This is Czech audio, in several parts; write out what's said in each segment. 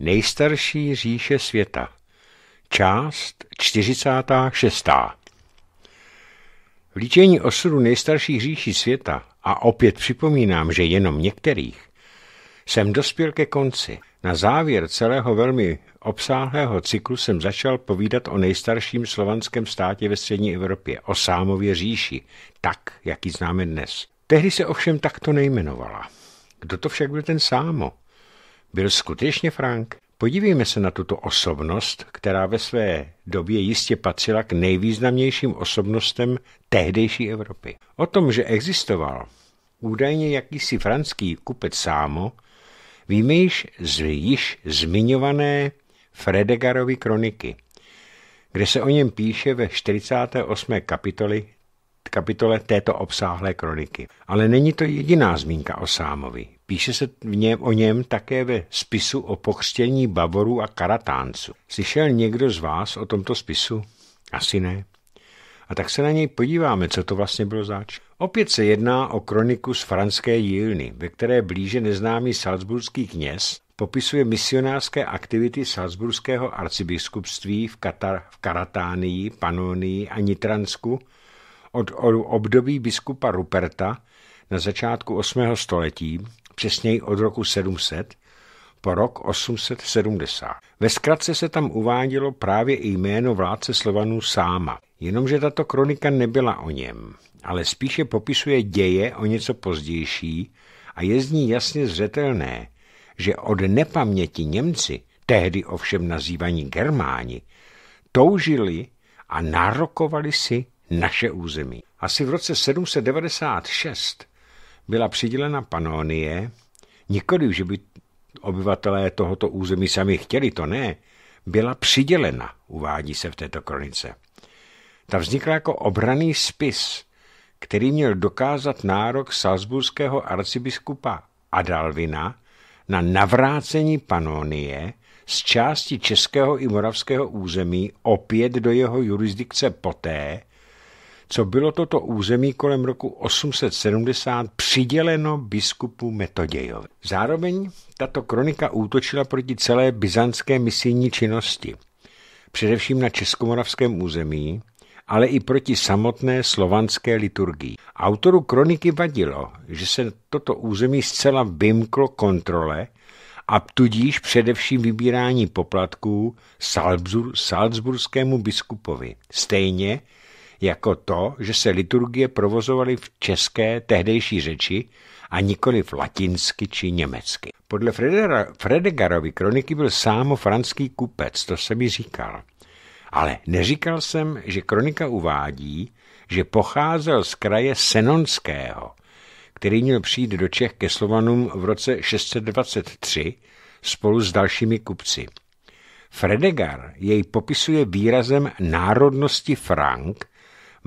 Nejstarší říše světa. Část 46. Vlíčení osudu nejstarších říší světa, a opět připomínám, že jenom některých, jsem dospěl ke konci. Na závěr celého velmi obsáhlého cyklu jsem začal povídat o nejstarším slovanském státě ve střední Evropě, o Sámově říši, tak, jak ji známe dnes. Tehdy se ovšem takto nejmenovala. Kdo to však byl ten Sámo? Byl skutečně Frank? Podívejme se na tuto osobnost, která ve své době jistě patřila k nejvýznamnějším osobnostem tehdejší Evropy. O tom, že existoval údajně jakýsi franský kupec Sámo, víme již z již zmiňované Fredegarovy kroniky, kde se o něm píše ve 48. kapitoli, kapitole této obsáhlé kroniky. Ale není to jediná zmínka o Sámovi. Píše se v něm, o něm také ve spisu o pokřtění Bavorů a Karatánců. Slyšel někdo z vás o tomto spisu? Asi ne. A tak se na něj podíváme, co to vlastně bylo zač. Opět se jedná o kroniku z franské dílny, ve které blíže neznámý salzburský kněz popisuje misionářské aktivity salzburského arcibiskupství v, Katar, v Karatánii, Panonii a Nitransku od období biskupa Ruperta na začátku 8. století přesněji od roku 700, po rok 870. Ve zkratce se tam uvádělo právě i jméno vládce Slovanů Sáma, jenomže tato kronika nebyla o něm, ale spíše popisuje děje o něco pozdější a je z ní jasně zřetelné, že od nepaměti Němci, tehdy ovšem nazývaní Germáni, toužili a nárokovali si naše území. Asi v roce 796 byla přidělena Panonie, nikoli, že by obyvatelé tohoto území sami chtěli, to ne, byla přidělena, uvádí se v této kronice. Ta vznikla jako obraný spis, který měl dokázat nárok salzburského arcibiskupa Adalvina na navrácení Panonie z části českého i moravského území opět do jeho jurisdikce poté, co bylo toto území kolem roku 870 přiděleno biskupu Metodějovi. Zároveň tato kronika útočila proti celé byzantské misijní činnosti, především na českomoravském území, ale i proti samotné slovanské liturgii. Autoru kroniky vadilo, že se toto území zcela vymklo kontrole a tudíž především vybírání poplatků Salzburskému biskupovi, stejně jako to, že se liturgie provozovaly v české tehdejší řeči a nikoli v latinsky či německy. Podle Fredera, Fredegarovy kroniky byl sám franský kupec, to se mi říkal. Ale neříkal jsem, že kronika uvádí, že pocházel z kraje Senonského, který měl přijít do Čech ke Slovanům v roce 623 spolu s dalšími kupci. Fredegar jej popisuje výrazem národnosti Frank,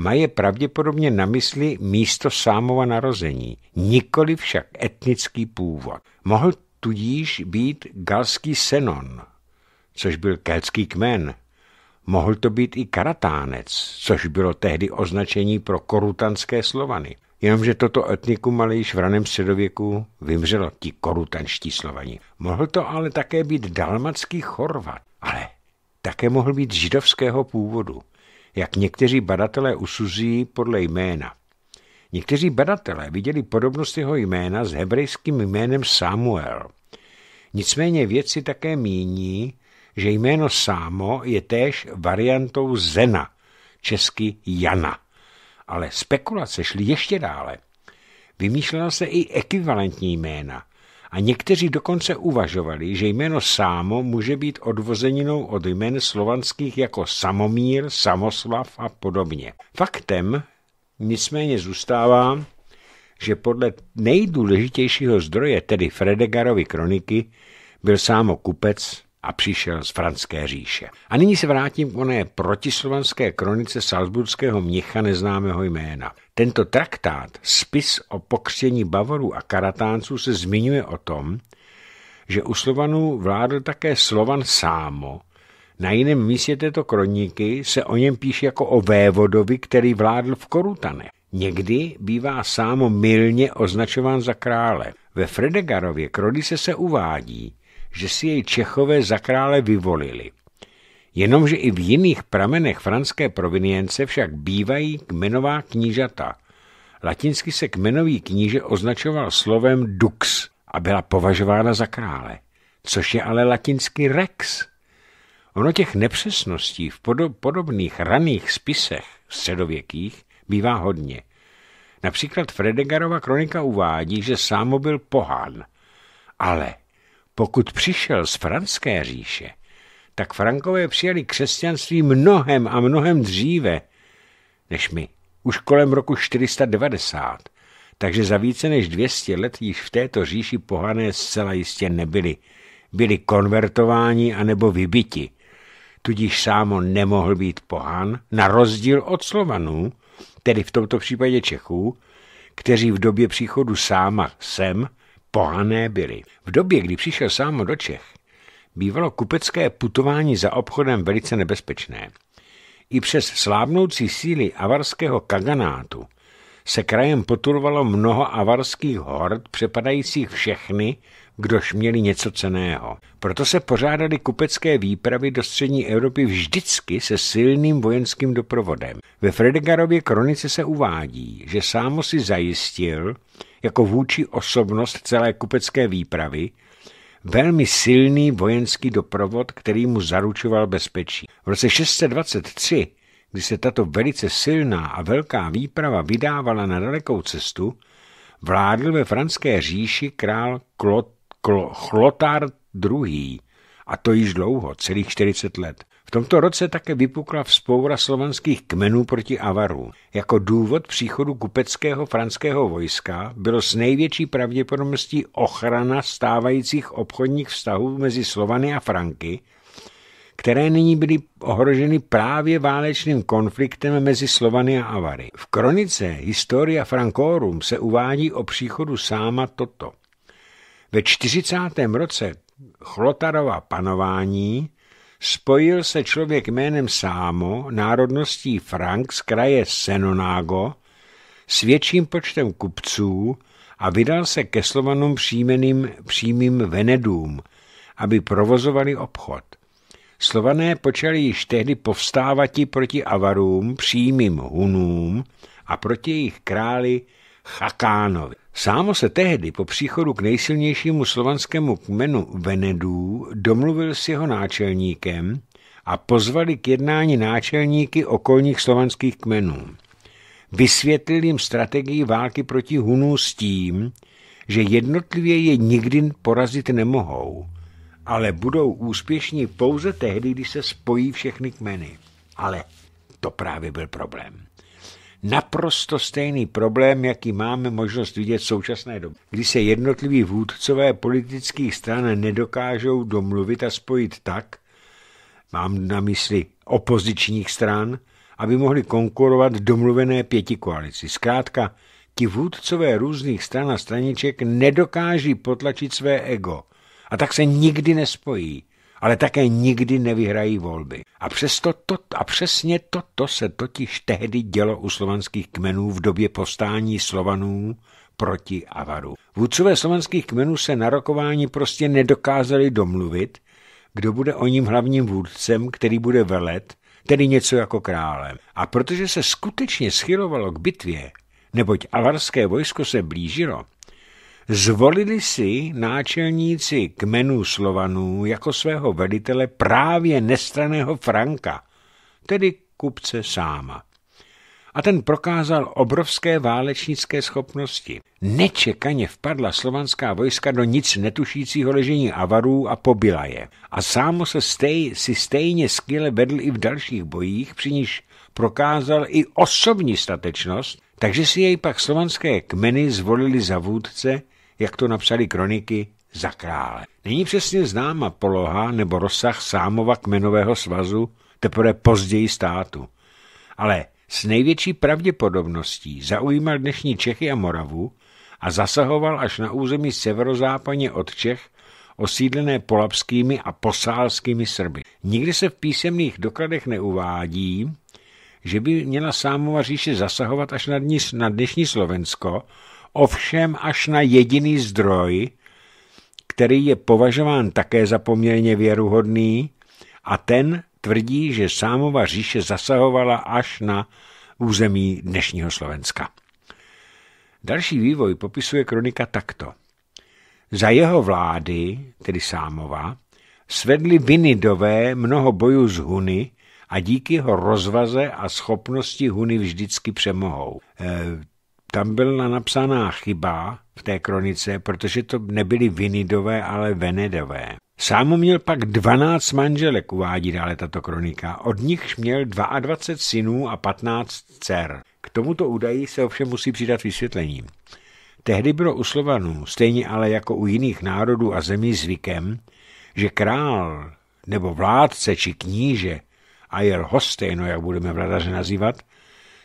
mají pravděpodobně na mysli místo sámova narození, nikoli však etnický původ. Mohl tudíž být galský Senon, což byl keltský kmen. Mohl to být i karatánec, což bylo tehdy označení pro korutanské slovany. Jenomže toto etnikum ale již v raném středověku vymřelo ti korutanští slovani. Mohl to ale také být dalmatský Chorvat, ale také mohl být židovského původu jak někteří badatelé usuzují podle jména. Někteří badatelé viděli podobnost jeho jména s hebrejským jménem Samuel. Nicméně vědci také míní, že jméno Sámo je též variantou Zena, česky Jana. Ale spekulace šly ještě dále. Vymýšlela se i ekvivalentní jména – a někteří dokonce uvažovali, že jméno Sámo může být odvozeninou od jmen slovanských jako Samomír, Samoslav a podobně. Faktem nicméně zůstává, že podle nejdůležitějšího zdroje, tedy Fredegarovy kroniky, byl Sámo kupec, a přišel z Franské říše. A nyní se vrátím k oné protislovanské kronice salzburského mnicha neznámého jména. Tento traktát, spis o pokřtění Bavorů a Karatánců, se zmiňuje o tom, že u Slovanů vládl také Slovan Sámo, na jiném místě této kroniky se o něm píše jako o vévodovi, který vládl v Korutane. Někdy bývá sámo milně označován za krále. Ve Fredegarově kronice se uvádí, že si jej Čechové za krále vyvolili. Jenomže i v jiných pramenech franské provinience však bývají kmenová knížata. Latinsky se kmenový kníže označoval slovem dux a byla považována za krále, což je ale latinsky rex. Ono těch nepřesností v podobných raných spisech středověkých bývá hodně. Například Fredegarova kronika uvádí, že sám byl pohán, ale pokud přišel z Franské říše, tak Frankové přijali křesťanství mnohem a mnohem dříve než my, už kolem roku 490, takže za více než 200 let již v této říši pohané zcela jistě nebyli. Byli konvertováni anebo vybiti. Tudíž sámo nemohl být pohán, na rozdíl od Slovanů, tedy v tomto případě Čechů, kteří v době příchodu sáma sem pohané byly. V době, kdy přišel sám do Čech, bývalo kupecké putování za obchodem velice nebezpečné. I přes slábnoucí síly avarského kaganátu se krajem potulovalo mnoho avarských hord, přepadajících všechny, kdož měli něco ceného. Proto se pořádaly kupecké výpravy do střední Evropy vždycky se silným vojenským doprovodem. Ve Fredegarově kronice se uvádí, že sámo si zajistil, jako vůči osobnost celé kupecké výpravy, velmi silný vojenský doprovod, který mu zaručoval bezpečí. V roce 623, kdy se tato velice silná a velká výprava vydávala na dalekou cestu, vládl ve franské říši král Klot, Klo, Chlotár II. A to již dlouho, celých 40 let tomto roce také vypukla vzpoura slovanských kmenů proti Avarům. Jako důvod příchodu kupeckého franského vojska bylo s největší pravděpodobností ochrana stávajících obchodních vztahů mezi Slovany a Franky, které nyní byly ohroženy právě válečným konfliktem mezi Slovany a Avary. V kronice Historia Francorum se uvádí o příchodu sáma toto. Ve 40. roce Chlotarova panování spojil se člověk jménem Sámo, národností Frank z kraje Senonágo, s větším počtem kupců a vydal se ke Slovanům příjmeným, přímým Venedům, aby provozovali obchod. Slované počali již tehdy povstávati proti Avarům, přímým Hunům a proti jejich králi Chakánovi. Sámo se tehdy po příchodu k nejsilnějšímu slovanskému kmenu Venedů domluvil s jeho náčelníkem a pozvali k jednání náčelníky okolních slovanských kmenů. Vysvětlil jim strategii války proti Hunů s tím, že jednotlivě je nikdy porazit nemohou, ale budou úspěšní pouze tehdy, když se spojí všechny kmeny. Ale to právě byl problém naprosto stejný problém, jaký máme možnost vidět v současné době, kdy se jednotliví vůdcové politických stran nedokážou domluvit a spojit tak, mám na mysli opozičních stran, aby mohli konkurovat domluvené pěti koalici. Zkrátka, ti vůdcové různých stran a straniček nedokáží potlačit své ego a tak se nikdy nespojí ale také nikdy nevyhrají volby. A, přesto to, a přesně toto se totiž tehdy dělo u slovanských kmenů v době povstání Slovanů proti Avaru. Vůdcové slovanských kmenů se na rokování prostě nedokázali domluvit, kdo bude o ním hlavním vůdcem, který bude velet, tedy něco jako králem. A protože se skutečně schylovalo k bitvě, neboť avarské vojsko se blížilo, zvolili si náčelníci kmenů Slovanů jako svého velitele právě nestraného Franka, tedy kupce sáma. A ten prokázal obrovské válečnické schopnosti. Nečekaně vpadla slovanská vojska do nic netušícího ležení avarů a pobila je. A sámo se stej, si stejně skvěle vedl i v dalších bojích, při níž prokázal i osobní statečnost, takže si jej pak slovanské kmeny zvolili za vůdce jak to napsali kroniky, za krále. Není přesně známa poloha nebo rozsah sámova kmenového svazu, teprve později státu. Ale s největší pravděpodobností zaujímal dnešní Čechy a Moravu a zasahoval až na území severozápadně od Čech osídlené polapskými a posálskými Srby. Nikdy se v písemných dokladech neuvádí, že by měla Sámova říše zasahovat až na, na dnešní Slovensko ovšem až na jediný zdroj, který je považován také za poměrně věruhodný, a ten tvrdí, že Sámova říše zasahovala až na území dnešního Slovenska. Další vývoj popisuje kronika takto. Za jeho vlády, tedy Sámova, svedli Vinidové mnoho bojů z Huny a díky jeho rozvaze a schopnosti Huny vždycky přemohou. Eh, tam byla napsaná chyba v té kronice, protože to nebyly Vinidové, ale Venedové. Sám měl pak 12 manželek, uvádí dále tato kronika. Od nichž měl 22 synů a 15 dcer. K tomuto údaji se ovšem musí přidat vysvětlení. Tehdy bylo u Slovanů, stejně ale jako u jiných národů a zemí zvykem, že král nebo vládce či kníže a jel hostejno, jak budeme vladaře nazývat,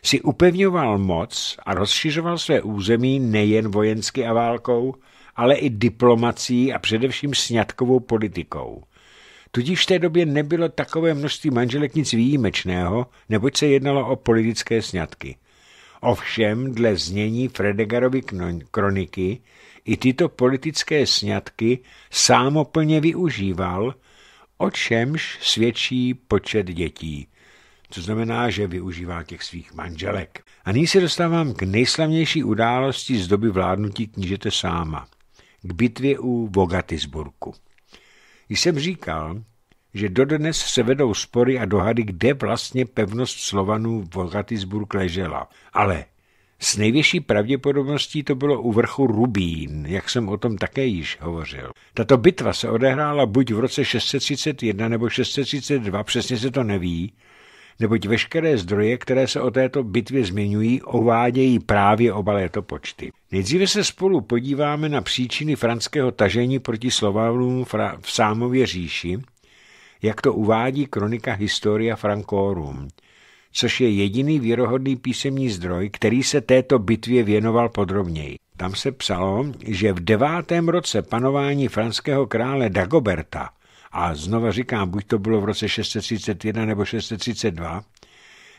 si upevňoval moc a rozšiřoval své území nejen vojensky a válkou, ale i diplomací a především sňatkovou politikou. Tudíž v té době nebylo takové množství manželek nic výjimečného, neboť se jednalo o politické sňatky. Ovšem, dle znění Fredegarovy kroniky, i tyto politické sňatky sámoplně využíval, o čemž svědčí počet dětí. Co znamená, že využívá těch svých manželek. A nyní se dostávám k nejslavnější události z doby vládnutí knížete sáma, k bitvě u Vogatisburku. Když jsem říkal, že dodnes se vedou spory a dohady, kde vlastně pevnost Slovanů v ležela. Ale s největší pravděpodobností to bylo u vrchu Rubín, jak jsem o tom také již hovořil. Tato bitva se odehrála buď v roce 631 nebo 632, přesně se to neví, neboť veškeré zdroje, které se o této bitvě zmiňují, ovádějí právě oba počty. Nejdříve se spolu podíváme na příčiny franského tažení proti Slovávům v Sámově říši, jak to uvádí kronika Historia Francorum, což je jediný věrohodný písemní zdroj, který se této bitvě věnoval podrobněji. Tam se psalo, že v devátém roce panování franského krále Dagoberta a znova říkám, buď to bylo v roce 631 nebo 632,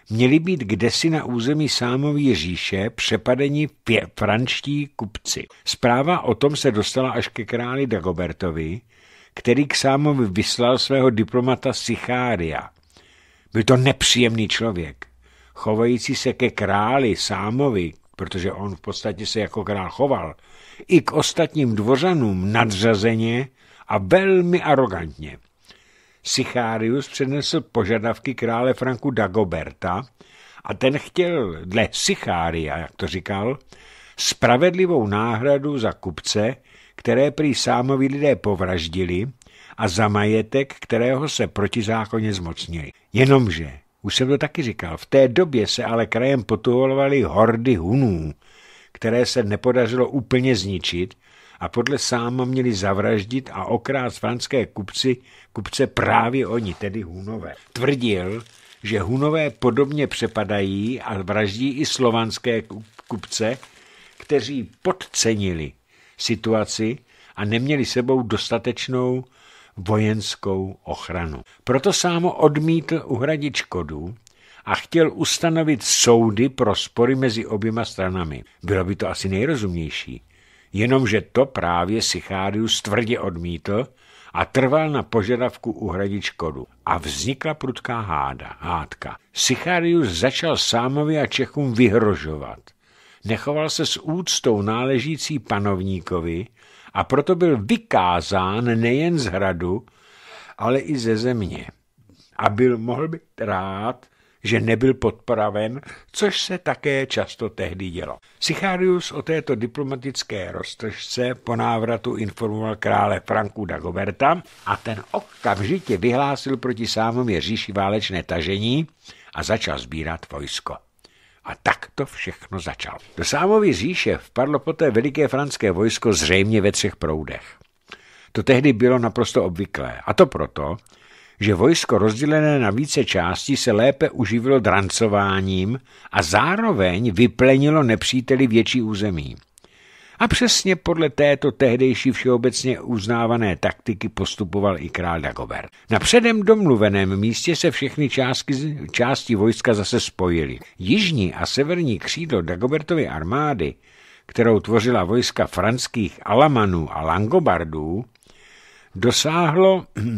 měli být kdesi na území Sámový říše přepadení pě- franští kupci. Zpráva o tom se dostala až ke králi Dagobertovi, který k Sámovi vyslal svého diplomata Sichária. Byl to nepříjemný člověk, chovající se ke králi Sámovi, protože on v podstatě se jako král choval, i k ostatním dvořanům nadřazeně a velmi arrogantně. Sicharius přednesl požadavky krále Franku Dagoberta a ten chtěl, dle Sicharia, jak to říkal, spravedlivou náhradu za kupce, které prý sámovi lidé povraždili a za majetek, kterého se protizákonně zmocnili. Jenomže, už jsem to taky říkal, v té době se ale krajem potuvalovaly hordy hunů, které se nepodařilo úplně zničit a podle sáma měli zavraždit a okrást franské kupci, kupce právě oni, tedy Hunové. Tvrdil, že Hunové podobně přepadají a vraždí i slovanské kupce, kteří podcenili situaci a neměli sebou dostatečnou vojenskou ochranu. Proto sámo odmítl uhradit škodu a chtěl ustanovit soudy pro spory mezi oběma stranami. Bylo by to asi nejrozumější jenomže to právě Sichárius tvrdě odmítl a trval na požadavku uhradit škodu. A vznikla prudká háda, hádka. Sichárius začal sámovi a Čechům vyhrožovat. Nechoval se s úctou náležící panovníkovi a proto byl vykázán nejen z hradu, ale i ze země. A byl mohl být rád, že nebyl podpraven, což se také často tehdy dělo. Sicharius o této diplomatické roztržce po návratu informoval krále Franku Dagoberta a ten okamžitě vyhlásil proti sámomě říši válečné tažení a začal sbírat vojsko. A tak to všechno začalo. Do Sámovy říše vpadlo poté veliké franské vojsko zřejmě ve třech proudech. To tehdy bylo naprosto obvyklé. A to proto, že vojsko rozdělené na více částí se lépe uživilo drancováním a zároveň vyplenilo nepříteli větší území. A přesně podle této tehdejší všeobecně uznávané taktiky postupoval i král Dagobert. Na předem domluveném místě se všechny částky, části vojska zase spojily. Jižní a severní křídlo Dagobertovy armády, kterou tvořila vojska franských Alamanů a Langobardů, dosáhlo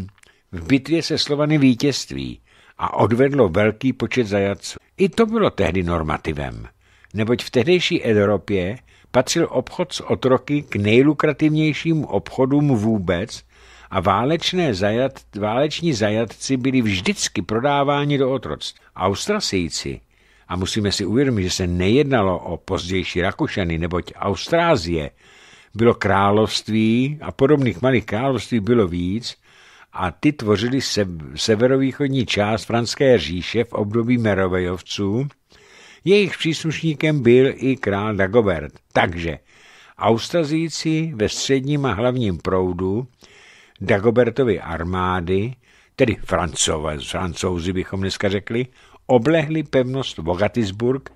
V bitvě se Slovany vítězství a odvedlo velký počet zajatců. I to bylo tehdy normativem, neboť v tehdejší Evropě patřil obchod s otroky k nejlukrativnějším obchodům vůbec a válečné zajat, váleční zajatci byli vždycky prodáváni do otroctví. Austrasijci, a musíme si uvědomit, že se nejednalo o pozdější Rakušany, neboť Austrázie bylo království a podobných malých království bylo víc, a ty tvořily se, severovýchodní část Franské říše v období Merovejovců. Jejich příslušníkem byl i král Dagobert. Takže Austrazíci ve středním a hlavním proudu Dagobertovy armády, tedy Francové, francouzi bychom dneska řekli, oblehli pevnost Vogatisburg,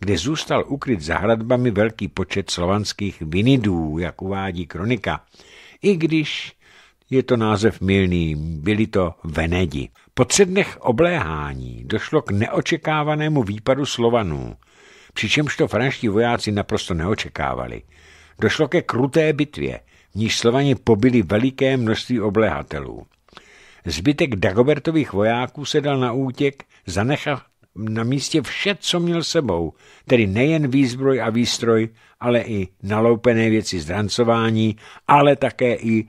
kde zůstal ukryt za hradbami velký počet slovanských vinidů, jak uvádí kronika. I když je to název milný, byli to Venedi. Po třednech obléhání došlo k neočekávanému výpadu Slovanů, přičemž to franští vojáci naprosto neočekávali. Došlo ke kruté bitvě, v níž Slovani pobili veliké množství obléhatelů. Zbytek Dagobertových vojáků se dal na útěk, zanechal na místě vše, co měl sebou, tedy nejen výzbroj a výstroj, ale i naloupené věci zdrancování, ale také i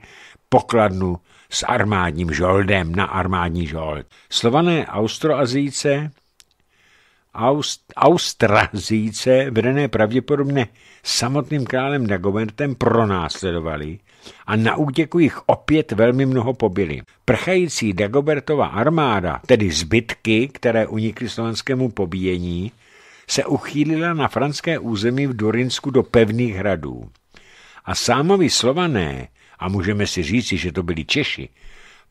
pokladnu s armádním žoldem na armádní žold. Slované austroazijce, Aust, austrazijce, vedené pravděpodobně samotným králem Dagobertem, pronásledovali a na útěku jich opět velmi mnoho pobili. Prchající Dagobertova armáda, tedy zbytky, které unikly slovanskému pobíjení, se uchýlila na franské území v Durinsku do pevných hradů. A sámovi slované a můžeme si říci, že to byli Češi,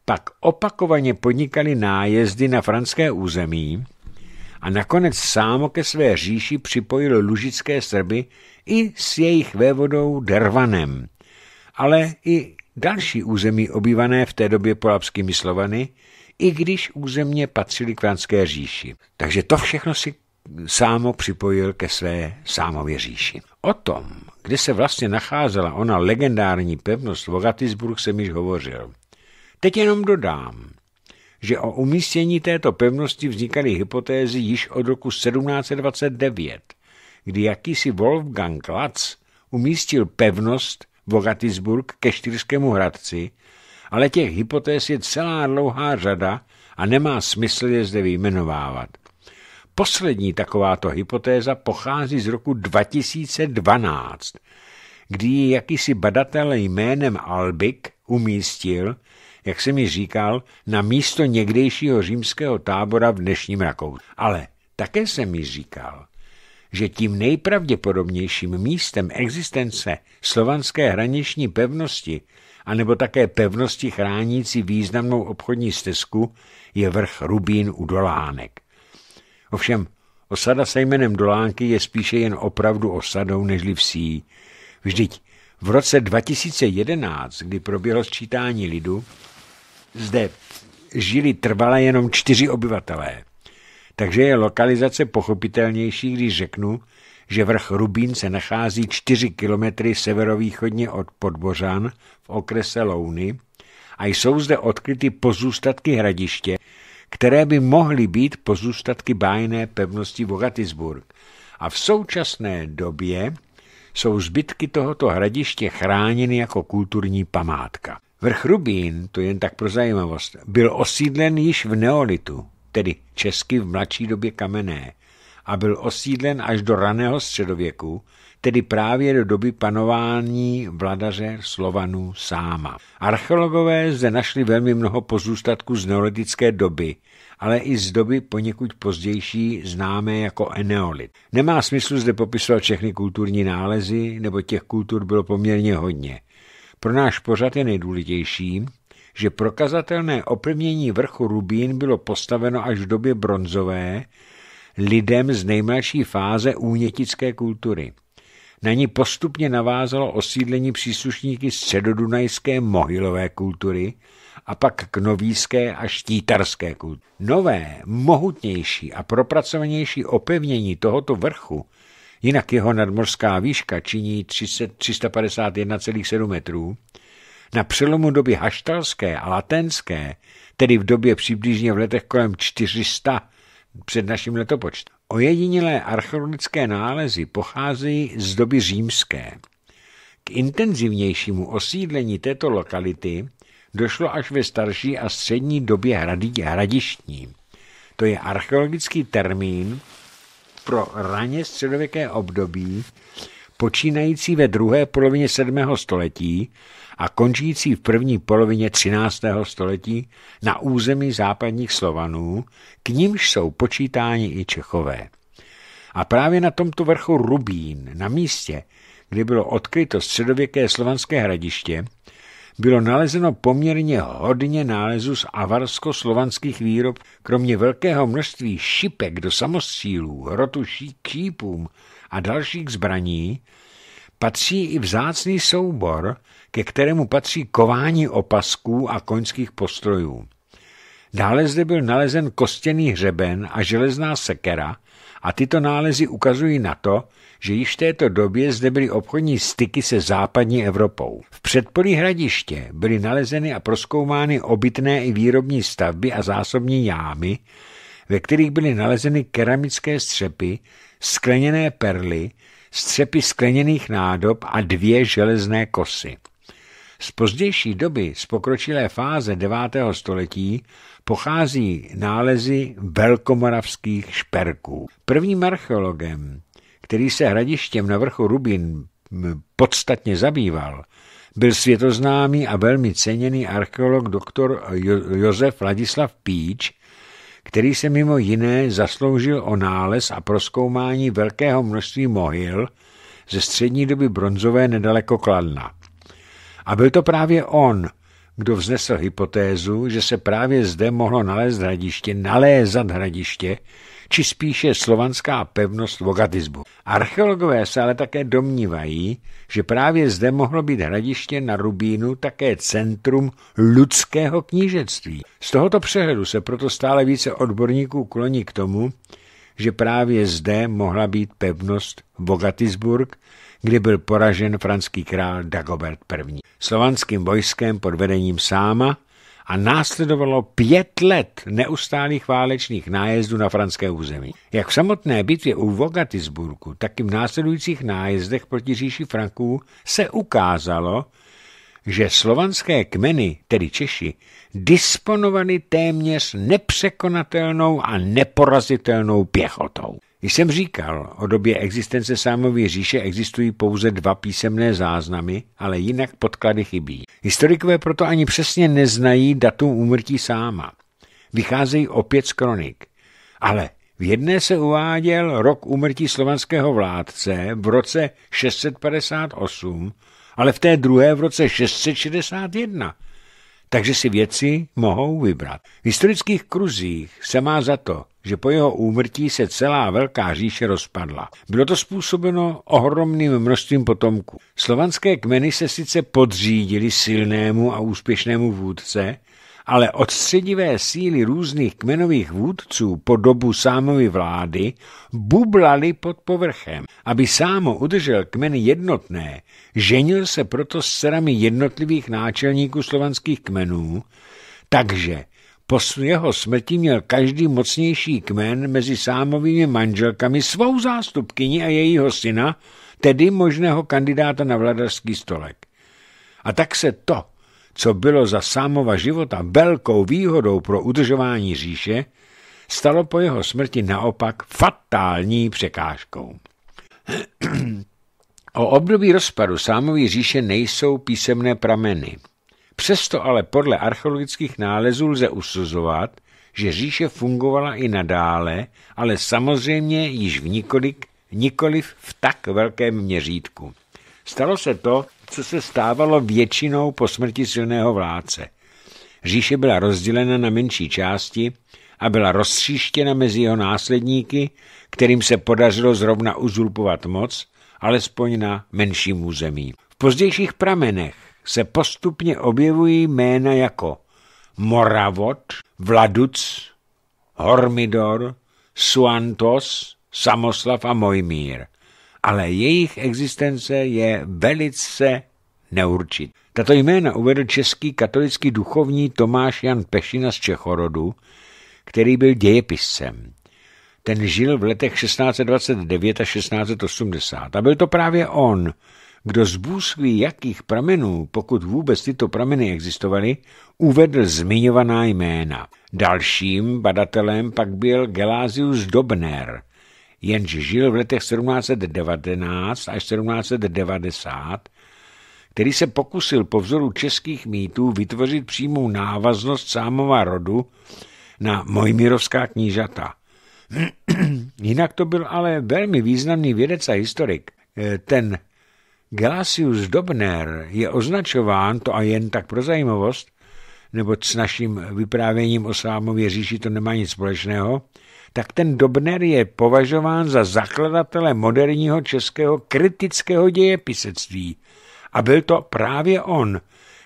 pak opakovaně podnikali nájezdy na franské území a nakonec sámo ke své říši připojil lužické Srby i s jejich vévodou Dervanem, ale i další území obývané v té době polapskými Slovany, i když územně patřili k franské říši. Takže to všechno si sámo připojil ke své sámově říši. O tom, kde se vlastně nacházela ona legendární pevnost Vogatisburg jsem již hovořil. Teď jenom dodám, že o umístění této pevnosti vznikaly hypotézy již od roku 1729, kdy jakýsi Wolfgang Latz umístil pevnost Vogatisburg ke Štyrskému hradci, ale těch hypotéz je celá dlouhá řada a nemá smysl je zde vyjmenovávat. Poslední takováto hypotéza pochází z roku 2012, kdy ji jakýsi badatel jménem Albik umístil, jak se mi říkal, na místo někdejšího římského tábora v dnešním Rakousku. Ale také se mi říkal, že tím nejpravděpodobnějším místem existence slovanské hraniční pevnosti anebo také pevnosti chránící významnou obchodní stezku je vrch Rubín u Dolánek. Ovšem, osada se jménem Dolánky je spíše jen opravdu osadou nežli vsí. Vždyť v roce 2011, kdy proběhlo sčítání lidu, zde žili trvale jenom čtyři obyvatelé. Takže je lokalizace pochopitelnější, když řeknu, že vrch Rubín se nachází 4 kilometry severovýchodně od Podbořan v okrese Louny a jsou zde odkryty pozůstatky hradiště, které by mohly být pozůstatky bájné pevnosti Bogatisburg. A v současné době jsou zbytky tohoto hradiště chráněny jako kulturní památka. Vrch Rubín, to jen tak pro zajímavost, byl osídlen již v neolitu, tedy česky v mladší době kamenné, a byl osídlen až do raného středověku, tedy právě do doby panování vladaře Slovanů sáma. Archeologové zde našli velmi mnoho pozůstatků z neolitické doby, ale i z doby poněkud pozdější známé jako eneolit. Nemá smysl zde popisovat všechny kulturní nálezy, nebo těch kultur bylo poměrně hodně. Pro náš pořad je nejdůležitější, že prokazatelné oprvnění vrchu Rubín bylo postaveno až v době bronzové lidem z nejmladší fáze únětické kultury – na ní postupně navázalo osídlení příslušníky středodunajské mohylové kultury a pak knovýské a štítarské kultury. Nové, mohutnější a propracovanější opevnění tohoto vrchu jinak jeho nadmorská výška činí 351,7 metrů, na přelomu doby haštalské a latenské, tedy v době přibližně v letech kolem 400 před naším letopočtem. Ojedinilé archeologické nálezy pocházejí z doby římské. K intenzivnějšímu osídlení této lokality došlo až ve starší a střední době hrady, hradištní. To je archeologický termín pro raně středověké období, počínající ve druhé polovině 7. století, a končící v první polovině 13. století na území západních Slovanů, k nímž jsou počítáni i Čechové. A právě na tomto vrchu Rubín, na místě, kde bylo odkryto středověké slovanské hradiště, bylo nalezeno poměrně hodně nálezů z avarsko-slovanských výrob, kromě velkého množství šipek do samostřílů, rotu šípům a dalších zbraní, patří i vzácný soubor, ke kterému patří kování opasků a koňských postrojů. Dále zde byl nalezen kostěný hřeben a železná sekera a tyto nálezy ukazují na to, že již v této době zde byly obchodní styky se západní Evropou. V předpolí hradiště byly nalezeny a proskoumány obytné i výrobní stavby a zásobní jámy, ve kterých byly nalezeny keramické střepy, skleněné perly, střepy skleněných nádob a dvě železné kosy. Z pozdější doby, z pokročilé fáze 9. století, pochází nálezy velkomoravských šperků. Prvním archeologem, který se hradištěm na vrchu Rubin podstatně zabýval, byl světoznámý a velmi ceněný archeolog dr. jo- Josef Ladislav Píč, který se mimo jiné zasloužil o nález a proskoumání velkého množství mohyl ze střední doby bronzové nedaleko Kladna. A byl to právě on, kdo vznesl hypotézu, že se právě zde mohlo nalézt hradiště, nalézat hradiště, či spíše slovanská pevnost Vogadisbu. Archeologové se ale také domnívají, že právě zde mohlo být hradiště na Rubínu také centrum ludského knížectví. Z tohoto přehledu se proto stále více odborníků kloní k tomu, že právě zde mohla být pevnost Bogatisburg, kdy byl poražen franský král Dagobert I. Slovanským vojskem pod vedením Sáma a následovalo pět let neustálých válečných nájezdů na franské území. Jak v samotné bitvě u Vogatisburku, tak i v následujících nájezdech proti říši Franků se ukázalo, že slovanské kmeny, tedy Češi, disponovali téměř nepřekonatelnou a neporazitelnou pěchotou. Když jsem říkal, o době existence Sámovy říše existují pouze dva písemné záznamy, ale jinak podklady chybí. Historikové proto ani přesně neznají datum úmrtí Sáma. Vycházejí opět z kronik. Ale v jedné se uváděl rok úmrtí slovanského vládce v roce 658, ale v té druhé v roce 661 takže si věci mohou vybrat. V historických kruzích se má za to, že po jeho úmrtí se celá velká říše rozpadla. Bylo to způsobeno ohromným množstvím potomků. Slovanské kmeny se sice podřídili silnému a úspěšnému vůdce, ale středivé síly různých kmenových vůdců po dobu sámovy vlády bublali pod povrchem. Aby sámo udržel kmeny jednotné, ženil se proto s dcerami jednotlivých náčelníků slovanských kmenů, takže po jeho smrti měl každý mocnější kmen mezi sámovými manželkami svou zástupkyni a jejího syna, tedy možného kandidáta na vladařský stolek. A tak se to, co bylo za sámova života velkou výhodou pro udržování říše, stalo po jeho smrti naopak fatální překážkou. o období rozpadu sámový říše nejsou písemné prameny. Přesto ale podle archeologických nálezů lze usuzovat, že říše fungovala i nadále, ale samozřejmě již v nikoliv, nikoliv v tak velkém měřítku. Stalo se to co se stávalo většinou po smrti silného vládce. Říše byla rozdělena na menší části a byla rozstříštěna mezi jeho následníky, kterým se podařilo zrovna uzurpovat moc, alespoň na menším území. V pozdějších pramenech se postupně objevují jména jako Moravot, Vladuc, Hormidor, Suantos, Samoslav a Mojmír ale jejich existence je velice neurčit. Tato jména uvedl český katolický duchovní Tomáš Jan Pešina z Čechorodu, který byl dějepiscem. Ten žil v letech 1629 a 1680 a byl to právě on, kdo z bůzví jakých pramenů, pokud vůbec tyto prameny existovaly, uvedl zmiňovaná jména. Dalším badatelem pak byl Gelázius Dobner – jenž žil v letech 1719 až 1790, který se pokusil po vzoru českých mýtů vytvořit přímou návaznost sámova rodu na mojmirovská knížata. Jinak to byl ale velmi významný vědec a historik. Eh, ten Gelasius Dobner je označován, to a jen tak pro zajímavost, neboť s naším vyprávěním o Sámově říši to nemá nic společného, tak ten Dobner je považován za zakladatele moderního českého kritického dějepisectví. A byl to právě on,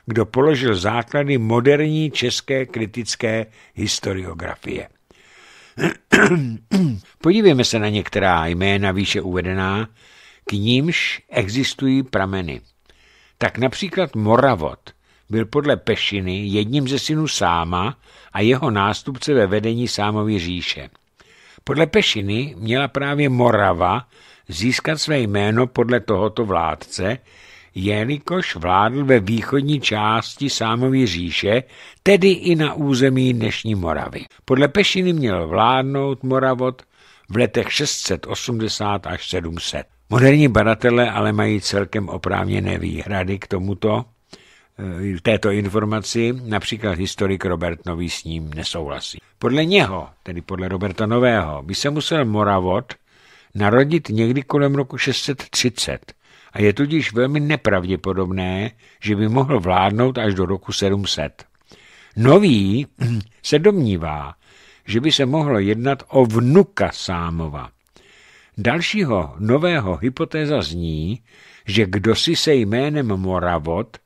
kdo položil základy moderní české kritické historiografie. Podívejme se na některá jména výše uvedená, k nímž existují prameny. Tak například Moravot byl podle Pešiny jedním ze synů Sáma a jeho nástupce ve vedení Sámovy říše. Podle Pešiny měla právě Morava získat své jméno podle tohoto vládce, jelikož vládl ve východní části Sámovy říše, tedy i na území dnešní Moravy. Podle Pešiny měl vládnout Moravot v letech 680 až 700. Moderní badatelé ale mají celkem oprávněné výhrady k tomuto Eh, této informaci, například historik Robert Nový s ním nesouhlasí. Podle něho, tedy podle Roberta Nového, by se musel Moravod narodit někdy kolem roku 630 a je tudíž velmi nepravděpodobné, že by mohl vládnout až do roku 700. Nový se domnívá, že by se mohlo jednat o vnuka Sámova. Dalšího nového hypotéza zní, že kdo si se jménem Moravot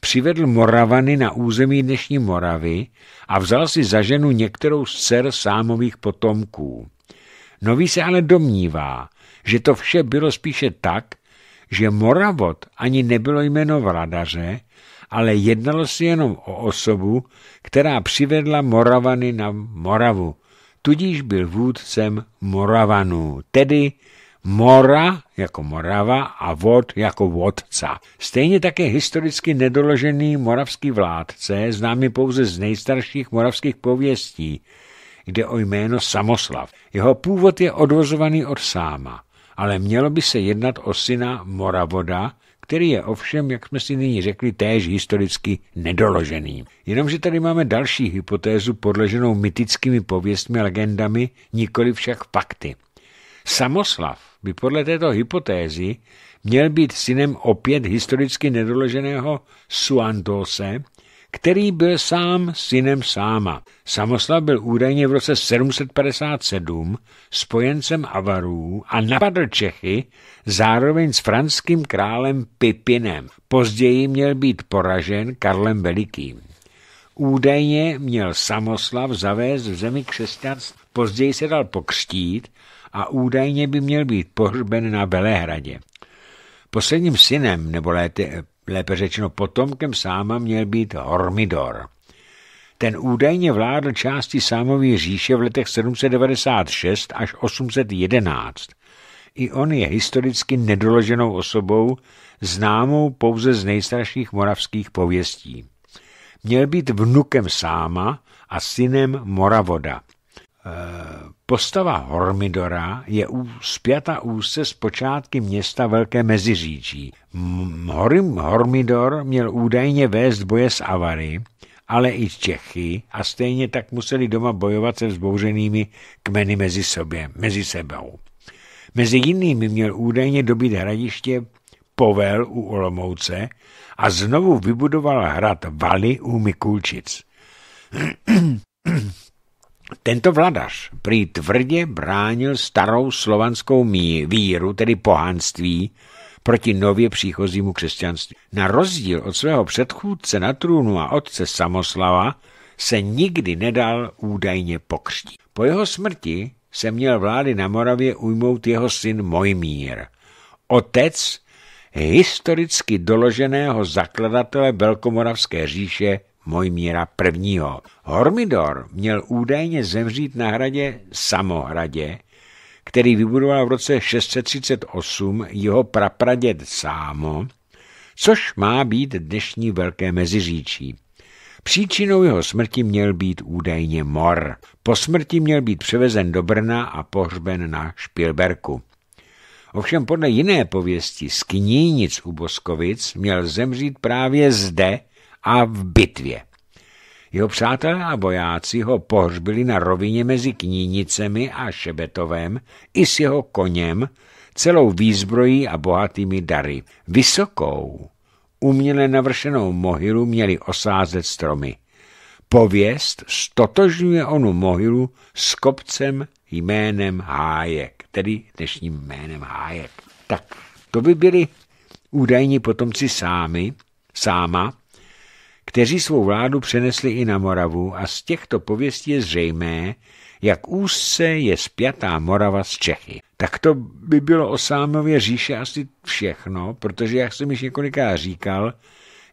přivedl Moravany na území dnešní Moravy a vzal si za ženu některou z dcer sámových potomků. Nový se ale domnívá, že to vše bylo spíše tak, že Moravot ani nebylo jméno vladaře, ale jednalo se jenom o osobu, která přivedla Moravany na Moravu, tudíž byl vůdcem Moravanů, tedy Mora jako Morava a vod jako vodca. Stejně také historicky nedoložený moravský vládce, známý pouze z nejstarších moravských pověstí, kde o jméno Samoslav. Jeho původ je odvozovaný od Sáma, ale mělo by se jednat o syna Moravoda, který je ovšem, jak jsme si nyní řekli, též historicky nedoložený. Jenomže tady máme další hypotézu podleženou mytickými pověstmi a legendami, nikoli však fakty. Samoslav by podle této hypotézy měl být synem opět historicky nedoloženého Suandose, který byl sám synem Sáma. Samoslav byl údajně v roce 757 spojencem Avarů a napadl Čechy zároveň s franským králem Pipinem. Později měl být poražen Karlem Velikým. Údajně měl Samoslav zavést v zemi křesťanství. Později se dal pokřtít a údajně by měl být pohřben na Velehradě. Posledním synem, nebo léte, lépe řečeno potomkem sáma, měl být Hormidor. Ten údajně vládl části sámový říše v letech 796 až 811. I on je historicky nedoloženou osobou, známou pouze z nejstarších moravských pověstí. Měl být vnukem sáma a synem Moravoda. Eh, postava Hormidora je zpěta úzce z počátky města Velké Meziříčí. Hormidor měl údajně vést boje s Avary, ale i Čechy a stejně tak museli doma bojovat se vzbouřenými kmeny mezi, sobě, mezi sebou. Mezi jinými měl údajně dobít hradiště Povel u Olomouce a znovu vybudoval hrad Vali u Mikulčic. Tento vladař prý tvrdě bránil starou slovanskou víru, tedy pohanství, proti nově příchozímu křesťanství. Na rozdíl od svého předchůdce na trůnu a otce Samoslava se nikdy nedal údajně pokřtít. Po jeho smrti se měl vlády na Moravě ujmout jeho syn Mojmír, otec historicky doloženého zakladatele Velkomoravské říše Mojmíra I. Hormidor měl údajně zemřít na hradě Samohradě, který vybudoval v roce 638 jeho prapraděd Sámo, což má být dnešní Velké Meziříčí. Příčinou jeho smrti měl být údajně mor. Po smrti měl být převezen do Brna a pohřben na Špilberku. Ovšem podle jiné pověsti z knínic u Boskovic měl zemřít právě zde a v bitvě. Jeho přátelé a vojáci ho pohřbili na rovině mezi Knínicemi a Šebetovem i s jeho koněm, celou výzbrojí a bohatými dary. Vysokou, uměle navršenou mohylu měli osázet stromy. Pověst stotožňuje onu mohylu s kopcem jménem Hájek, tedy dnešním jménem Hájek. Tak to by byli údajní potomci sámy, sáma, kteří svou vládu přenesli i na Moravu a z těchto pověstí je zřejmé, jak úzce je spjatá Morava z Čechy. Tak to by bylo o Sámově říše asi všechno, protože, jak jsem již několikrát říkal,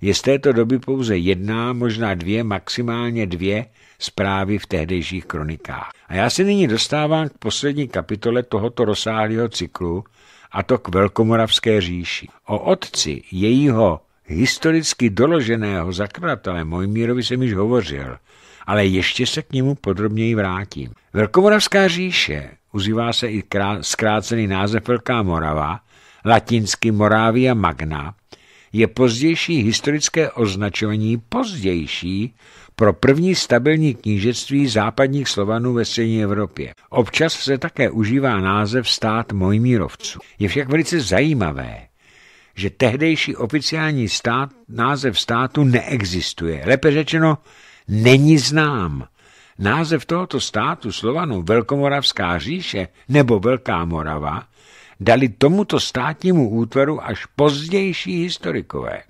je z této doby pouze jedna, možná dvě, maximálně dvě zprávy v tehdejších kronikách. A já se nyní dostávám k poslední kapitole tohoto rozsáhlého cyklu, a to k Velkomoravské říši. O otci jejího historicky doloženého zakladatele Mojmírovi jsem již hovořil, ale ještě se k němu podrobněji vrátím. Velkomoravská říše, uzývá se i zkrácený název Velká Morava, latinsky Moravia Magna, je pozdější historické označení pozdější pro první stabilní knížectví západních Slovanů ve střední Evropě. Občas se také užívá název stát Mojmírovců. Je však velice zajímavé, že tehdejší oficiální stát, název státu neexistuje. Lépe řečeno, není znám. Název tohoto státu Slovanů Velkomoravská říše nebo Velká Morava dali tomuto státnímu útvaru až pozdější historikové.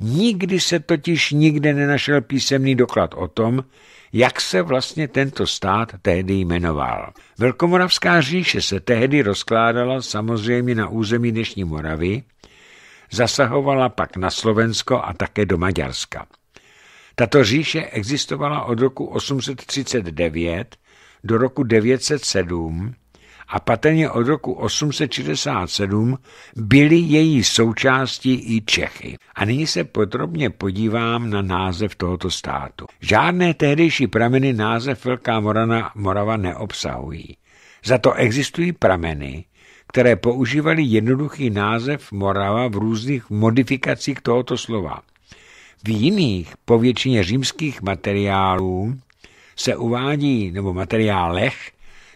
Nikdy se totiž nikde nenašel písemný doklad o tom, jak se vlastně tento stát tehdy jmenoval. Velkomoravská říše se tehdy rozkládala samozřejmě na území dnešní Moravy zasahovala pak na Slovensko a také do Maďarska. Tato říše existovala od roku 839 do roku 907 a patrně od roku 867 byly její součástí i Čechy. A nyní se podrobně podívám na název tohoto státu. Žádné tehdejší prameny název Velká Morana, Morava neobsahují. Za to existují prameny, které používaly jednoduchý název Morava v různých modifikacích tohoto slova. V jiných, po většině římských materiálů, se uvádí, nebo materiálech,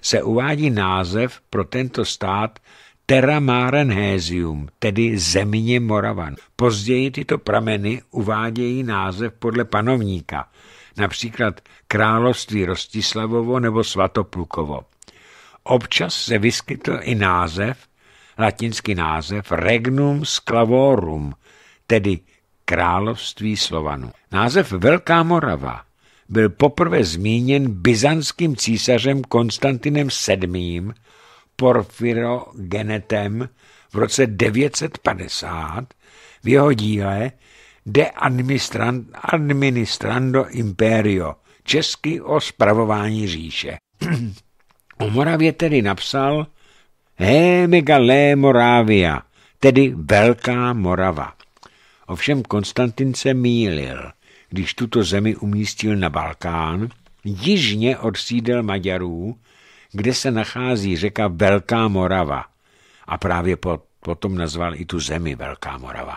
se uvádí název pro tento stát Terra Marenhesium, tedy země Moravan. Později tyto prameny uvádějí název podle panovníka, například Království Rostislavovo nebo Svatoplukovo. Občas se vyskytl i název, latinský název Regnum Sclavorum, tedy království Slovanů. Název Velká Morava byl poprvé zmíněn byzantským císařem Konstantinem VII. Porfirogenetem v roce 950 v jeho díle De Administrando Imperio, česky o spravování říše. O Moravě tedy napsal Hé megalé Moravia, tedy Velká Morava. Ovšem Konstantin se mýlil, když tuto zemi umístil na Balkán, jižně od sídel Maďarů, kde se nachází řeka Velká Morava. A právě po, potom nazval i tu zemi Velká Morava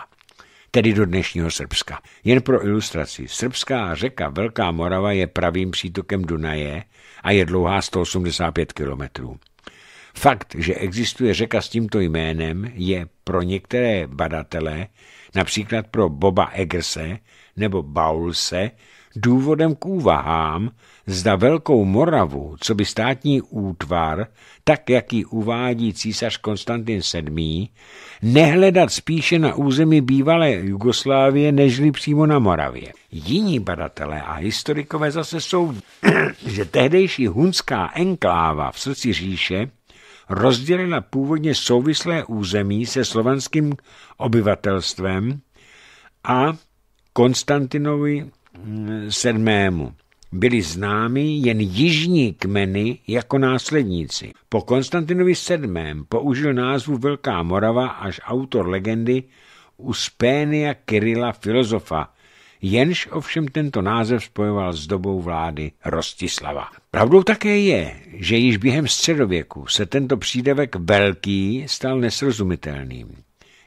tedy do dnešního Srbska. Jen pro ilustraci, srbská řeka Velká Morava je pravým přítokem Dunaje a je dlouhá 185 kilometrů. Fakt, že existuje řeka s tímto jménem, je pro některé badatele, například pro Boba Eggerse nebo Baulse, důvodem k úvahám, zda Velkou Moravu, co by státní útvar, tak jak ji uvádí císař Konstantin VII., nehledat spíše na území bývalé Jugoslávie, nežli přímo na Moravě. Jiní badatelé a historikové zase jsou, že tehdejší hunská enkláva v srdci říše rozdělila původně souvislé území se slovanským obyvatelstvem a Konstantinovi VII. Mm, byly známy jen jižní kmeny jako následníci. Po Konstantinovi VII. použil názvu Velká Morava až autor legendy Uspénia Kirila Filozofa, jenž ovšem tento název spojoval s dobou vlády Rostislava. Pravdou také je, že již během středověku se tento přídavek velký stal nesrozumitelným.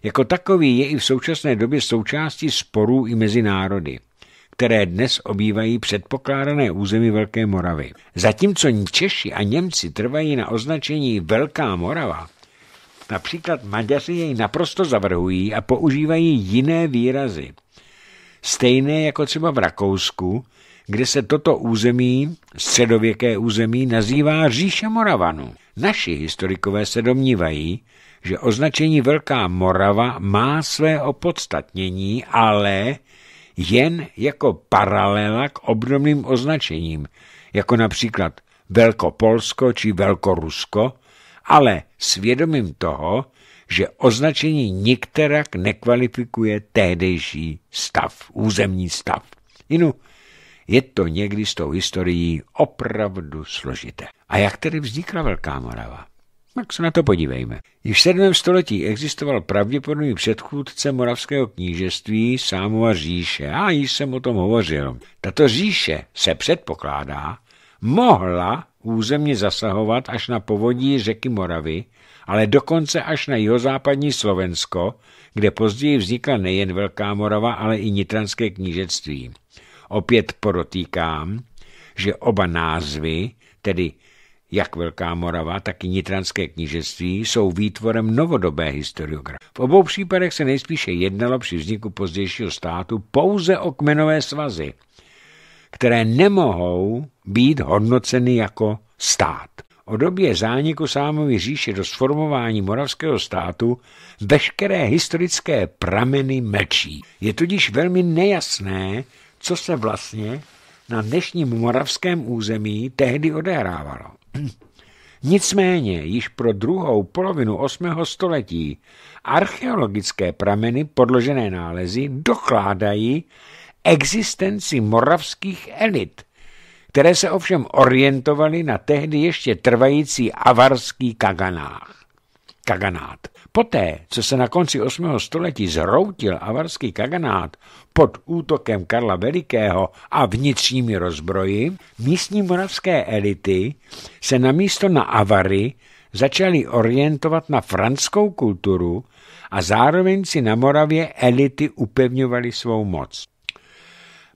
Jako takový je i v současné době součástí sporů i mezi národy které dnes obývají předpokládané území Velké Moravy. Zatímco Češi a Němci trvají na označení Velká Morava, například Maďaři jej naprosto zavrhují a používají jiné výrazy. Stejné jako třeba v Rakousku, kde se toto území, středověké území, nazývá říše Moravanu. Naši historikové se domnívají, že označení Velká Morava má své opodstatnění, ale jen jako paralela k obdobným označením, jako například Velkopolsko či Velkorusko, ale svědomím toho, že označení nikterak nekvalifikuje tehdejší stav, územní stav. Jinu, je to někdy s tou historií opravdu složité. A jak tedy vznikla Velká Morava? Tak se na to podívejme. Již v 7. století existoval pravděpodobný předchůdce moravského knížectví Sámova říše a již jsem o tom hovořil. Tato říše se předpokládá, mohla územně zasahovat až na povodí řeky Moravy, ale dokonce až na jihozápadní Slovensko, kde později vznikla nejen Velká Morava, ale i Nitranské knížectví. Opět podotýkám, že oba názvy, tedy jak Velká Morava, tak i Nitranské knížectví jsou výtvorem novodobé historiografie. V obou případech se nejspíše jednalo při vzniku pozdějšího státu pouze o kmenové svazy, které nemohou být hodnoceny jako stát. O době zániku sámovy říše do sformování moravského státu veškeré historické prameny mlčí. Je tudíž velmi nejasné, co se vlastně na dnešním moravském území tehdy odehrávalo. Nicméně již pro druhou polovinu 8. století archeologické prameny podložené nálezy dokládají existenci moravských elit, které se ovšem orientovaly na tehdy ještě trvající avarský kaganách. kaganát. Poté, co se na konci 8. století zroutil avarský kaganát pod útokem Karla Velikého a vnitřními rozbroji, místní moravské elity se na místo na Avary začaly orientovat na franskou kulturu a zároveň si na Moravě elity upevňovaly svou moc.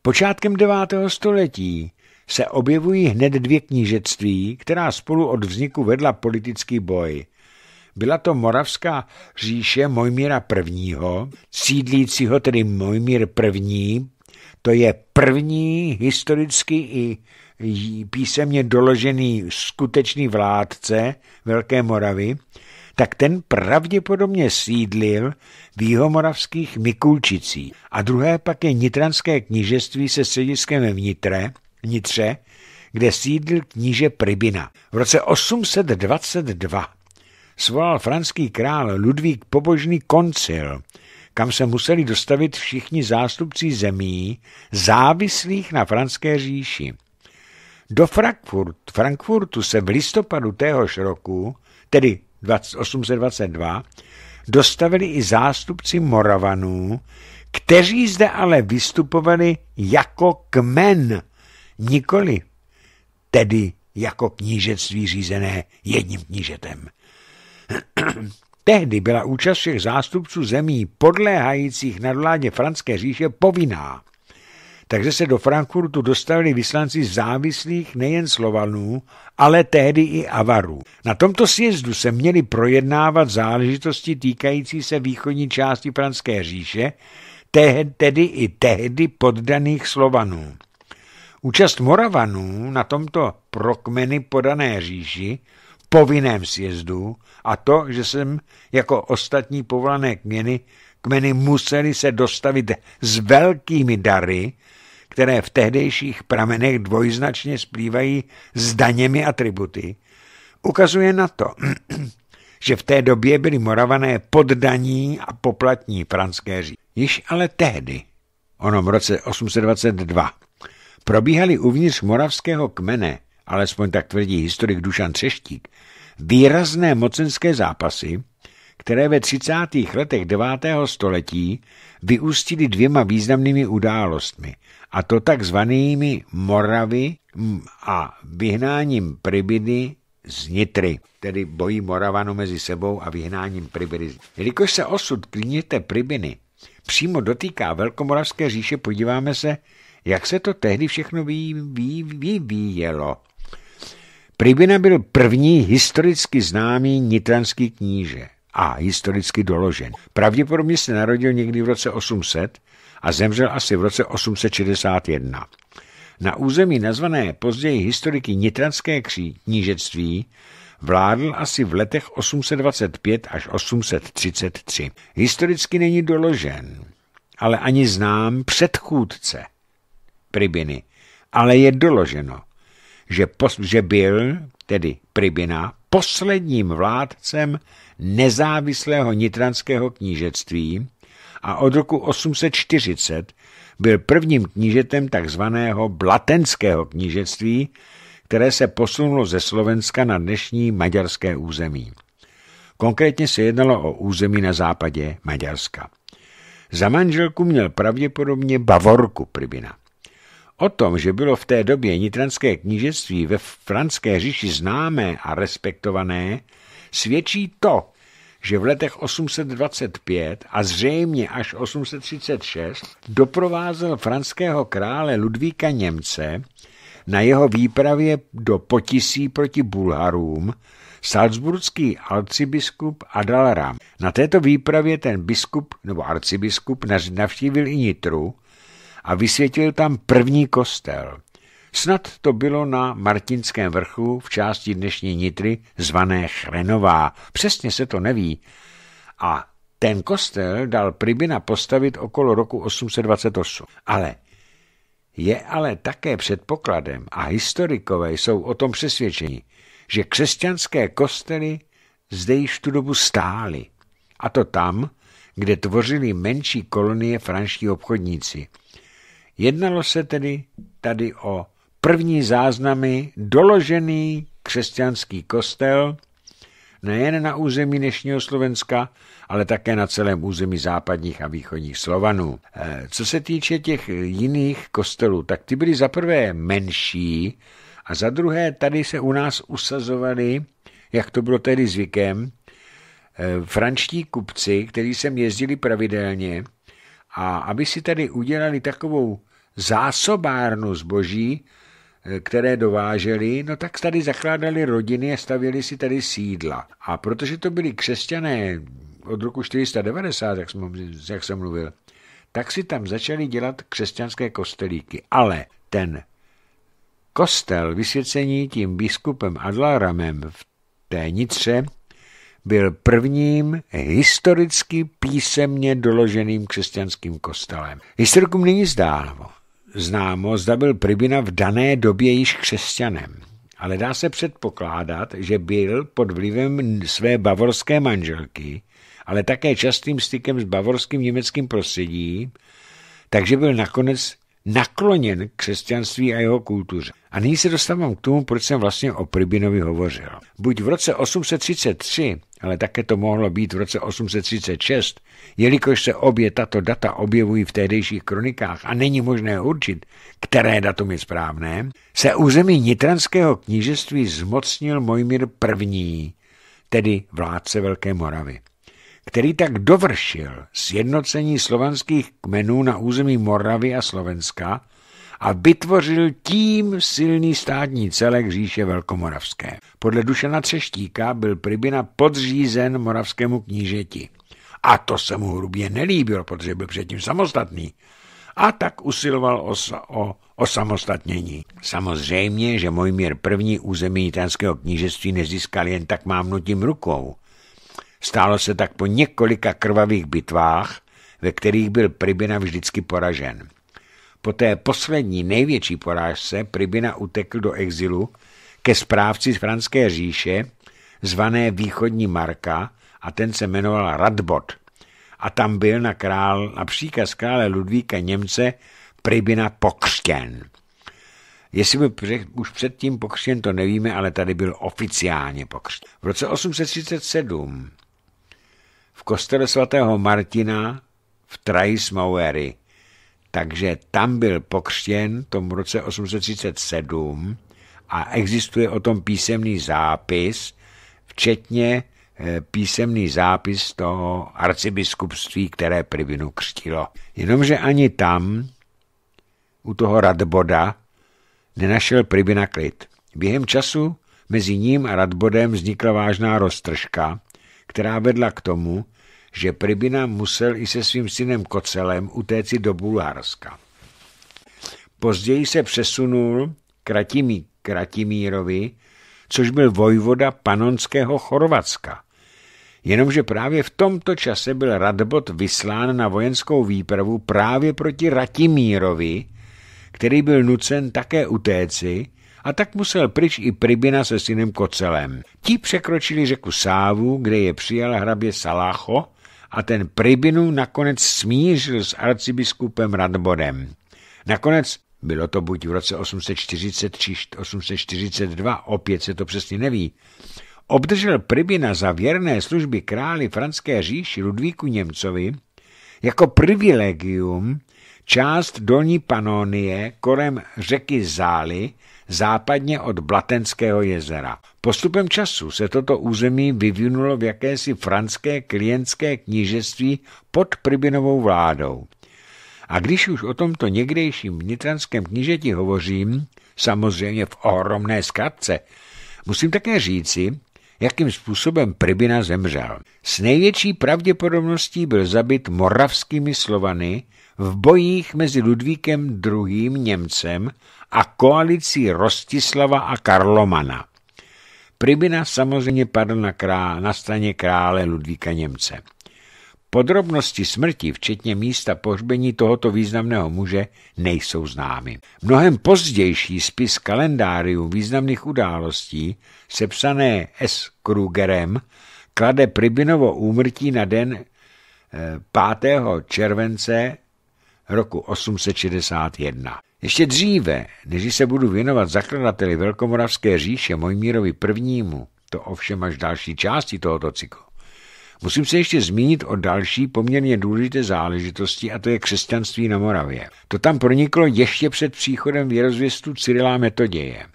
Počátkem 9. století se objevují hned dvě knížectví, která spolu od vzniku vedla politický boj – byla to moravská říše Mojmíra I., sídlícího tedy Mojmír I., to je první historicky i písemně doložený skutečný vládce Velké Moravy, tak ten pravděpodobně sídlil v jihomoravských Mikulčicích. A druhé pak je Nitranské knížectví se střediskem v Nitre, Nitře, kde sídlil kníže Pribina. V roce 822 svolal franský král Ludvík pobožný koncil, kam se museli dostavit všichni zástupci zemí závislých na franské říši. Do Frankfurt, Frankfurtu se v listopadu téhož roku, tedy 1822, dostavili i zástupci Moravanů, kteří zde ale vystupovali jako kmen, nikoli tedy jako knížectví řízené jedním knížetem. Tehdy byla účast všech zástupců zemí podléhajících nadvládě Franské říše povinná. Takže se do Frankfurtu dostavili vyslanci závislých nejen Slovanů, ale tehdy i Avarů. Na tomto sjezdu se měly projednávat záležitosti týkající se východní části Franské říše, tedy i tehdy poddaných Slovanů. Účast Moravanů na tomto prokmeny podané říši povinném sjezdu a to, že jsem jako ostatní povolané kměny, kmeny museli se dostavit s velkými dary, které v tehdejších pramenech dvojznačně splývají s daněmi a tributy, ukazuje na to, že v té době byli moravané poddaní a poplatní říci. Již ale tehdy, onom roce 822, probíhaly uvnitř moravského kmene alespoň tak tvrdí historik Dušan Třeštík, výrazné mocenské zápasy, které ve 30. letech 9. století vyústily dvěma významnými událostmi, a to takzvanými Moravy a vyhnáním Pribidy z Nitry, tedy bojí Moravanu mezi sebou a vyhnáním Pribidy. Jelikož se osud klíněte Pribiny přímo dotýká Velkomoravské říše, podíváme se, jak se to tehdy všechno vyvíjelo. Pribina byl první historicky známý nitranský kníže a historicky doložen. Pravděpodobně se narodil někdy v roce 800 a zemřel asi v roce 861. Na území nazvané později historiky Nitranské knížectví vládl asi v letech 825 až 833. Historicky není doložen, ale ani znám předchůdce Pribiny, ale je doloženo – že, pos, že byl, tedy Pribina, posledním vládcem nezávislého nitranského knížectví a od roku 840 byl prvním knížetem takzvaného Blatenského knížectví, které se posunulo ze Slovenska na dnešní maďarské území. Konkrétně se jednalo o území na západě Maďarska. Za manželku měl pravděpodobně Bavorku Pribina. O tom, že bylo v té době nitranské knížectví ve franské říši známé a respektované, svědčí to, že v letech 825 a zřejmě až 836 doprovázel franského krále Ludvíka Němce na jeho výpravě do potisí proti Bulharům salzburský arcibiskup Adalram. Na této výpravě ten biskup nebo arcibiskup navštívil i Nitru, a vysvětlil tam první kostel. Snad to bylo na Martinském vrchu v části dnešní Nitry zvané Chrenová. Přesně se to neví. A ten kostel dal Pribina postavit okolo roku 828. Ale je ale také předpokladem, a historikové jsou o tom přesvědčeni, že křesťanské kostely zde již tu dobu stály. A to tam, kde tvořili menší kolonie franští obchodníci. Jednalo se tedy tady o první záznamy doložený křesťanský kostel nejen na území dnešního Slovenska, ale také na celém území západních a východních Slovanů. E, co se týče těch jiných kostelů, tak ty byly za prvé menší a za druhé tady se u nás usazovali, jak to bylo tedy zvykem, e, frančtí kupci, kteří sem jezdili pravidelně a aby si tady udělali takovou zásobárnu zboží, eh, které dováželi, no tak tady zakládali rodiny a stavěli si tady sídla. A protože to byli křesťané od roku 490, jak jsem, jak jsem mluvil, tak si tam začali dělat křesťanské kostelíky. Ale ten kostel vysvěcení tím biskupem Adlaramem v té Nitře byl prvním historicky písemně doloženým křesťanským kostelem. Historikům není zdálo, známo, zda byl Pribina v dané době již křesťanem, ale dá se předpokládat, že byl pod vlivem své bavorské manželky, ale také častým stykem s bavorským německým prostředím, takže byl nakonec nakloněn k křesťanství a jeho kultuře. A nyní se dostávám k tomu, proč jsem vlastně o Pribinovi hovořil. Buď v roce 833, ale také to mohlo být v roce 836, jelikož se obě tato data objevují v tehdejších kronikách a není možné určit, které datum je správné, se území Nitranského knížectví zmocnil Mojmír I., tedy vládce Velké Moravy který tak dovršil sjednocení slovanských kmenů na území Moravy a Slovenska a vytvořil tím silný státní celek říše Velkomoravské. Podle Dušana Třeštíka byl Pribina podřízen moravskému knížeti. A to se mu hrubě nelíbilo, protože byl předtím samostatný. A tak usiloval o, o, o samostatnění. Samozřejmě, že Mojmír první území jitanského knížectví nezískal jen tak mávnutím rukou. Stálo se tak po několika krvavých bitvách, ve kterých byl Pribina vždycky poražen. Po té poslední největší porážce Pribina utekl do exilu ke správci z Franské říše, zvané Východní Marka, a ten se jmenoval Radbot. A tam byl na, král, na příkaz krále Ludvíka Němce Pribina pokřtěn. Jestli byl už předtím pokřtěn, to nevíme, ale tady byl oficiálně pokřtěn. V roce 837 v kostele svatého Martina v Traismauery. Takže tam byl pokřtěn v tom roce 837 a existuje o tom písemný zápis, včetně eh, písemný zápis toho arcibiskupství, které Privinu křtilo. Jenomže ani tam, u toho Radboda, nenašel Privina klid. Během času mezi ním a Radbodem vznikla vážná roztržka která vedla k tomu, že Pribina musel i se svým synem Kocelem utéci do Bulharska. Později se přesunul k Ratimí, Kratimírovi, což byl vojvoda panonského Chorvatska. Jenomže právě v tomto čase byl Radbot vyslán na vojenskou výpravu právě proti Ratimírovi, který byl nucen také utéci, a tak musel pryč i Pribina se synem Kocelem. Ti překročili řeku Sávu, kde je přijal hrabě Salácho a ten Pribinu nakonec smířil s arcibiskupem Radbodem. Nakonec bylo to buď v roce 840 či 842, opět se to přesně neví, obdržel Pribina za věrné služby králi franské říši Ludvíku Němcovi jako privilegium Část Dolní Panonie kolem řeky Zály západně od Blatenského jezera. Postupem času se toto území vyvinulo v jakési franské klientské knížectví pod Pribinovou vládou. A když už o tomto někdejším vnitranském knížeti hovořím, samozřejmě v ohromné zkratce, musím také říci, jakým způsobem Pribina zemřel. S největší pravděpodobností byl zabit moravskými slovany, v bojích mezi Ludvíkem II. Němcem a koalicí Rostislava a Karlomana. Pribina samozřejmě padl na, krá, na straně krále Ludvíka Němce. Podrobnosti smrti, včetně místa pohřbení tohoto významného muže, nejsou známy. Mnohem pozdější spis kalendáriů významných událostí, sepsané S. Krugerem, klade Pribinovo úmrtí na den 5. Eh, července roku 861. Ještě dříve, než se budu věnovat zakladateli Velkomoravské říše Mojmírovi I., to ovšem až další části tohoto cyklu, Musím se ještě zmínit o další poměrně důležité záležitosti a to je křesťanství na Moravě. To tam proniklo ještě před příchodem věrozvěstu Cyrilá Metoděje.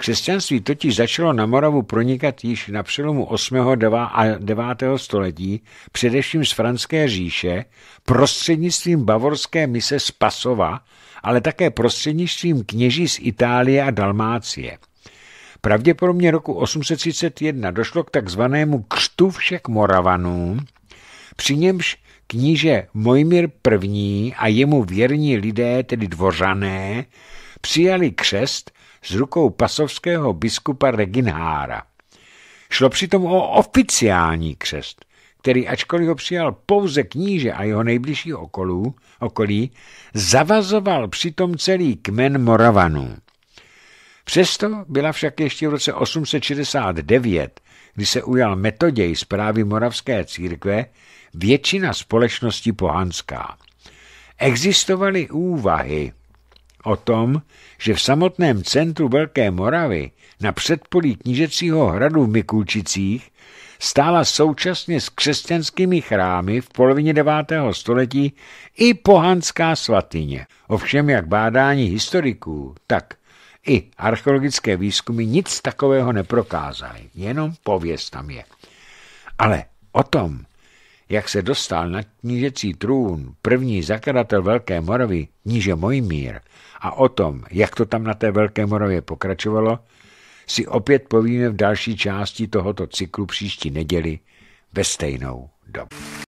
Křesťanství totiž začalo na Moravu pronikat již na přelomu 8. a 9. století, především z Franské říše, prostřednictvím bavorské mise Spasova, ale také prostřednictvím kněží z Itálie a Dalmácie. Pravděpodobně roku 831 došlo k takzvanému křtu všech Moravanů, při němž kníže Mojmír I. a jemu věrní lidé, tedy dvořané, přijali křest z rukou pasovského biskupa Reginhára. Šlo přitom o oficiální křest, který ačkoliv ho přijal pouze kníže a jeho nejbližší okolů, okolí, zavazoval přitom celý kmen Moravanů. Přesto byla však ještě v roce 869, kdy se ujal metoděj zprávy moravské církve, většina společnosti pohanská. Existovaly úvahy, o tom, že v samotném centru Velké Moravy na předpolí knížecího hradu v Mikulčicích stála současně s křesťanskými chrámy v polovině 9. století i pohanská svatyně. Ovšem jak bádání historiků, tak i archeologické výzkumy nic takového neprokázají, jenom pověst tam je. Ale o tom, jak se dostal na knížecí trůn první zakladatel Velké Moravy, kníže Mojmír, a o tom, jak to tam na té Velké Moravě pokračovalo, si opět povíme v další části tohoto cyklu příští neděli ve stejnou dobu.